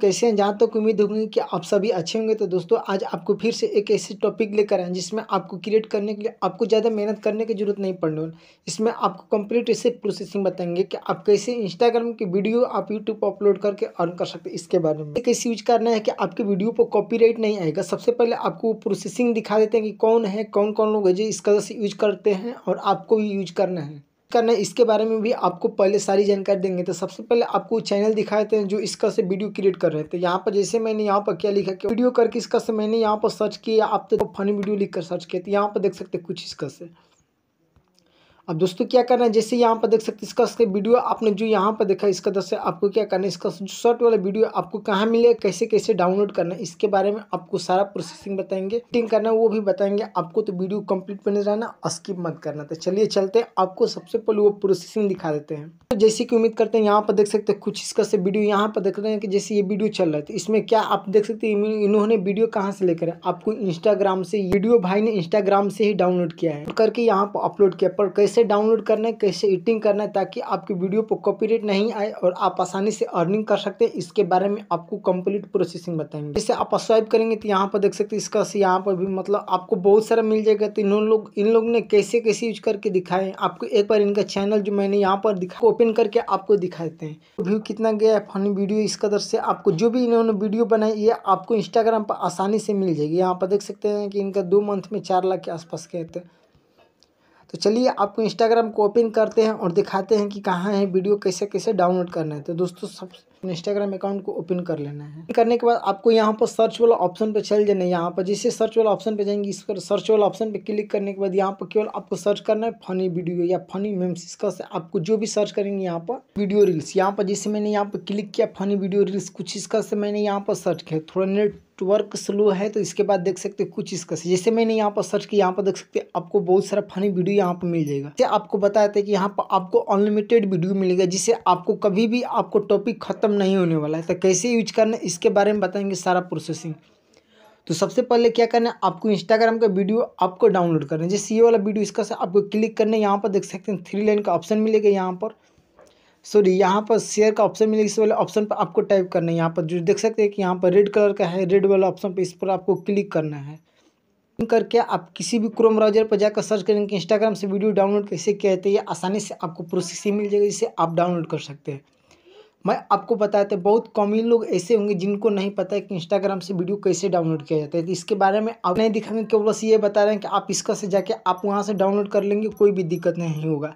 कैसे हैं जहाँ तक तो उम्मीद होगी कि आप सभी अच्छे होंगे तो दोस्तों आज आपको फिर से एक ऐसे टॉपिक लेकर आए जिसमें आपको क्रिएट करने के लिए आपको ज़्यादा मेहनत करने की जरूरत नहीं पड़ने वाली इसमें आपको कंप्लीट ऐसे प्रोसेसिंग बताएंगे कि आप कैसे इंस्टाग्राम की वीडियो आप यूट्यूब पर अपलोड करके अर्न कर सकते इसके बारे में कैसे यूज करना है कि आपकी वीडियो पर कॉपी नहीं आएगा सबसे पहले आपको प्रोसेसिंग दिखा देते हैं कि कौन है कौन कौन लोग है जो इसका यूज करते हैं और आपको भी यूज करना है करना है इसके बारे में भी आपको पहले सारी जानकारी देंगे तो सबसे पहले आपको चैनल दिखाते हैं जो इसका से वीडियो क्रिएट कर रहे थे यहाँ पर जैसे मैंने यहाँ पर क्या लिखा कि वीडियो करके इसका से मैंने यहाँ पर सर्च किया आप तो फनी वीडियो लिख कर सर्च किया तो यहाँ पर देख सकते कुछ इसका से अब दोस्तों क्या करना है जैसे यहाँ पर देख सकते हैं इसका वीडियो आपने जो यहाँ पर देखा इसका दस तो आपको क्या करना है इसका जो शॉर्ट वाला वीडियो आपको कहाँ मिले कैसे कैसे डाउनलोड करना है इसके बारे में आपको सारा प्रोसेसिंग बताएंगे एडिटिंग करना वो भी बताएंगे आपको तो वीडियो कंप्लीट बने रहना स्किप मत करना तो चलिए चलते हैं आपको सबसे पहले वो प्रोसेसिंग दिखा देते हैं तो जैसे कि उम्मीद करते हैं यहाँ पर देख सकते हैं कुछ इसका से वीडियो यहाँ पर देख रहे हैं कि जैसे ये वीडियो चल रहा है तो इसमें क्या आप देख सकते हैं इन्होंने वीडियो कहाँ से लेकर आपको इंस्टाग्राम से वीडियो भाई ने इंस्टाग्राम से ही डाउनलोड किया है करके यहाँ पर अपलोड किया पर कैसे कैसे डाउनलोड करना है कैसे एडिटिंग करना है ताकि आपकी वीडियो पर कॉपीराइट नहीं आए और आप आसानी से अर्निंग कर सकते हैं इसके बारे में आपको कंप्लीट प्रोसेसिंग बताएंगे जैसे आप स्वाइप करेंगे तो यहाँ पर देख सकते हैं इसका यहाँ पर भी मतलब आपको बहुत सारा मिल जाएगा तो इन लोग इन लोग ने कैसे कैसे यूज करके दिखाए आपको एक बार इनका चैनल जो मैंने यहाँ पर दिखा ओपन करके आपको दिखाते हैं व्यू कितना गया है फनी वीडियो इस कदर से आपको जो भी इन्होंने वीडियो बनाई ये आपको इंस्टाग्राम पर आसानी से मिल जाएगी यहाँ पर देख सकते हैं कि इनका दो मंथ में चार लाख के आसपास गए थे तो चलिए आपको इंस्टाग्राम को ओपन करते हैं और दिखाते हैं कि कहाँ है वीडियो कैसे कैसे डाउनलोड करना है तो दोस्तों सब इंस्टाग्राम अकाउंट को ओपन कर लेना है करने के बाद आपको यहाँ पर सर्च वाला ऑप्शन पर चल जाना है यहाँ पर जैसे सर्च वाला ऑप्शन पर जाएंगे इस पर सर्च वाला ऑप्शन पर क्लिक करने के बाद यहाँ पर केवल आपको सर्च करना है फनी वीडियो या फनी मेम्स इसका से आपको जो भी सर्च करेंगे यहाँ पर वीडियो रील्स यहाँ पर जैसे मैंने यहाँ पर क्लिक किया फनी वीडियो रील्स कुछ इसका से मैंने यहाँ पर सर्च किया थोड़ा नेट नेक्स्ट वर्क स्लो है तो इसके बाद देख सकते हैं कुछ इसका जैसे मैंने यहाँ पर सर्च किया यहाँ पर देख सकते हैं आपको बहुत सारा फनी वीडियो यहाँ पर मिल जाएगा जैसे आपको बताया था कि यहाँ पर आपको अनलिमिटेड वीडियो मिलेगा जिससे आपको कभी भी आपको टॉपिक खत्म नहीं होने वाला है तो कैसे यूज करना है इसके बारे में बताएंगे सारा प्रोसेसिंग तो सबसे पहले क्या करना है आपको इंस्टाग्राम का वीडियो आपको डाउनलोड करना है जैसे ये वाला वीडियो इसका से आपको क्लिक करना है यहाँ पर देख सकते हैं थ्री लाइन का ऑप्शन मिलेगा यहाँ पर सॉरी यहाँ पर शेयर का ऑप्शन मिलेगा इस वाले ऑप्शन पर आपको टाइप करना है यहाँ पर जो देख सकते हैं कि यहाँ पर रेड कलर का है रेड वाला ऑप्शन पर इस पर आपको क्लिक करना है करके आप किसी भी क्रोम ब्राउजर पर जाकर सर्च करेंगे कि इंस्टाग्राम से वीडियो डाउनलोड कैसे किया जाता है आसानी से आपको प्रोसेस ही मिल जाएगा जिसे आप डाउनलोड कर सकते हैं मैं आपको बताते बहुत कम ही लोग ऐसे होंगे जिनको नहीं पता है कि इंस्टाग्राम से वीडियो कैसे डाउनलोड किया जाता है तो इसके बारे में आप नहीं दिखाएंगे केवल बस ये बता रहे हैं कि आप इसका से जाके आप वहाँ से डाउनलोड कर लेंगे कोई भी दिक्कत नहीं होगा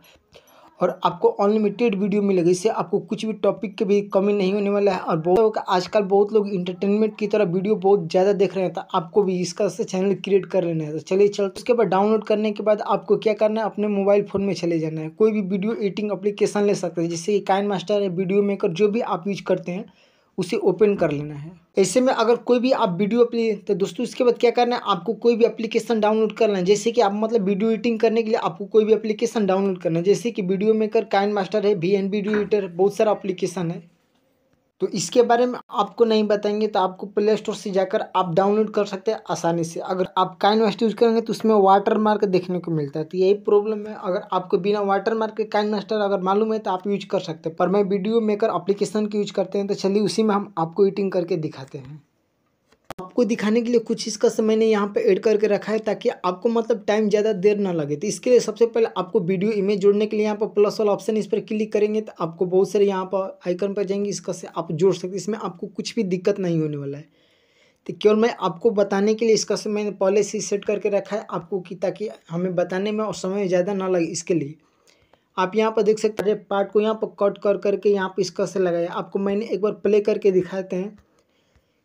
और आपको अनलिमिटेड वीडियो मिलेगा इससे आपको कुछ भी टॉपिक की भी कमी नहीं होने वाला है और बहुत लोग आजकल बहुत लोग इंटरटेनमेंट की तरह वीडियो बहुत ज़्यादा देख रहे हैं तो आपको भी इसका से चैनल क्रिएट कर लेना है तो चलिए चल उसके बाद डाउनलोड करने के बाद आपको क्या करना है अपने मोबाइल फ़ोन में चले जाना है कोई भी वीडियो एडिटिंग अप्लीकेशन ले सकते हैं जैसे कि काइन मास्टर है वीडियो मेकर जो भी आप यूज करते हैं उसे ओपन कर लेना है ऐसे में अगर कोई भी आप वीडियो अपनी तो दोस्तों इसके बाद क्या करना है आपको कोई भी एप्लीकेशन डाउनलोड करना है जैसे कि आप मतलब वीडियो एडिटिंग करने के लिए आपको कोई भी एप्लीकेशन डाउनलोड करना है जैसे कि वीडियो मेकर काइन मास्टर है वी एन वीडियो एडिटर बहुत सारा एप्लीकेशन है तो इसके बारे में आपको नहीं बताएंगे तो आपको प्ले स्टोर से जाकर आप डाउनलोड कर सकते हैं आसानी से अगर आप काइन मस्ट यूज़ करेंगे तो उसमें वाटर मार्क देखने को मिलता है तो यही प्रॉब्लम है अगर आपको बिना वाटर मार्क के काइन मस्टर अगर मालूम है तो आप यूज कर सकते हैं पर मैं वीडियो मेकर अप्लीकेशन की यूज करते हैं तो चलिए उसी में हम आपको एडिटिंग करके दिखाते हैं आपको दिखाने के लिए कुछ इसका समय मैंने यहाँ पे ऐड करके रखा है ताकि आपको मतलब टाइम ज़्यादा देर ना लगे तो इसके लिए सबसे पहले आपको वीडियो इमेज जोड़ने के लिए यहाँ पर प्लस वाला ऑप्शन इस पर क्लिक करेंगे तो आपको बहुत सारे यहाँ पर आइकन पर जाएंगे इसका से आप जोड़ सकते इसमें आपको कुछ भी दिक्कत नहीं होने वाला है तो केवल मैं आपको बताने के लिए इसका समय मैंने पहले से सेट करके रखा है आपको कि ताकि हमें बताने में और समय ज़्यादा ना लगे इसके लिए आप यहाँ पर देख सकते हैं पार्ट को यहाँ पर कट कर करके यहाँ पर इसका से लगाया आपको मैंने एक बार प्ले करके दिखाते हैं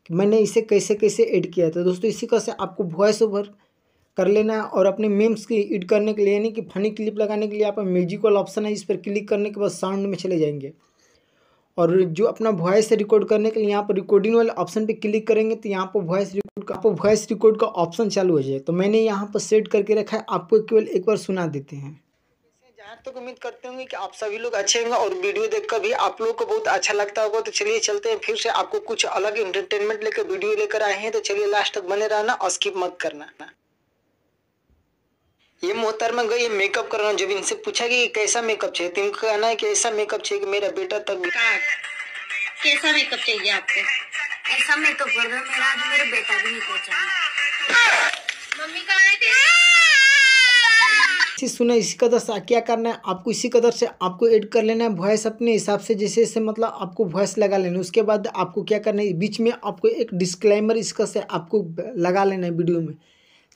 कि मैंने इसे कैसे कैसे ऐड किया था तो दोस्तों इसी का से आपको वॉइस ओवर कर लेना है और अपने मेम्स की एड करने के लिए यानी कि फनी क्लिप लगाने के लिए आप म्यूजिक वाला ऑप्शन है इस पर क्लिक करने के बाद साउंड में चले जाएंगे और जो अपना वॉइस रिकॉर्ड करने के लिए यहाँ पर रिकॉर्डिंग वाले ऑप्शन पे क्लिक करेंगे तो यहाँ पर वॉइस रिकॉर्ड का आपको वॉइस रिकॉर्ड का ऑप्शन चालू हो जाए तो मैंने यहाँ पर सेट करके रखा है आपको केवल एक बार सुना देते हैं यहाँ तो उम्मीद करते होंगे कि आप सभी लोग अच्छे होंगे और वीडियो देखकर भी आप लोगों को बहुत अच्छा लगता होगा तो चलिए चलते हैं फिर से आपको कुछ अलग इंटरटेनमेंट लेकर वीडियो लेकर आए हैं तो चलिए लास्ट तक बने रहना और स्किप मत करना ये मोहतरमा गई ये मेकअप करना जब इनसे पूछा की कैसा मेकअप चाहिए तो इनको कहना है की ऐसा मेकअप चाहिए कि मेरा बेटा तक कैसा मेकअप चाहिए आपको ऐसा मेकअप कर मेरा मेरा बेटा भी नहीं पहुँचा मम्मी कहा चीज़ सुने इसी कदर से क्या करना है आपको इसी कदर से आपको ऐड कर लेना है वॉइस अपने हिसाब से जैसे जैसे मतलब आपको वॉइस लगा लेना है उसके बाद आपको क्या करना है बीच में आपको एक डिस्क्लेमर इसका से आपको लगा लेना है वीडियो में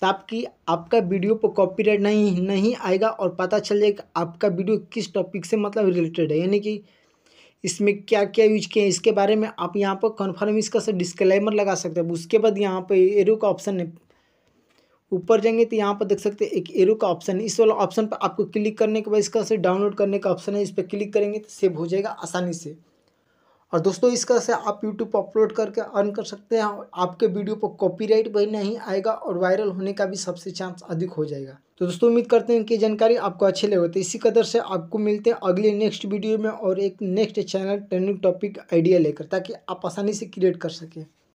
ताकि आपका वीडियो पर कॉपीराइट नहीं नहीं आएगा और पता चल जाएगा आपका वीडियो किस टॉपिक से मतलब रिलेटेड है यानी कि इसमें क्या क्या यूज किए हैं इसके बारे में आप यहाँ पर कन्फर्म इसका से डिस्क्लेमर लगा सकते हैं उसके बाद यहाँ पर एरो का ऑप्शन है ऊपर जाएंगे तो यहाँ पर देख सकते हैं एक एरो का ऑप्शन है इस वाला ऑप्शन पर आपको क्लिक करने के बाद इसका से डाउनलोड करने का ऑप्शन है इस पर क्लिक करेंगे तो सेव हो जाएगा आसानी से और दोस्तों इसका से आप यूट्यूब पर अपलोड करके अर्न कर सकते हैं आपके वीडियो पर कॉपीराइट भी नहीं आएगा और वायरल होने का भी सबसे चांस अधिक हो जाएगा तो दोस्तों उम्मीद करते हैं कि जानकारी आपको अच्छी लगे तो इसी कदर से आपको मिलते हैं अगले नेक्स्ट वीडियो में और एक next channel trending topic idea लेकर ताकि आप आसानी से क्रिएट कर सकें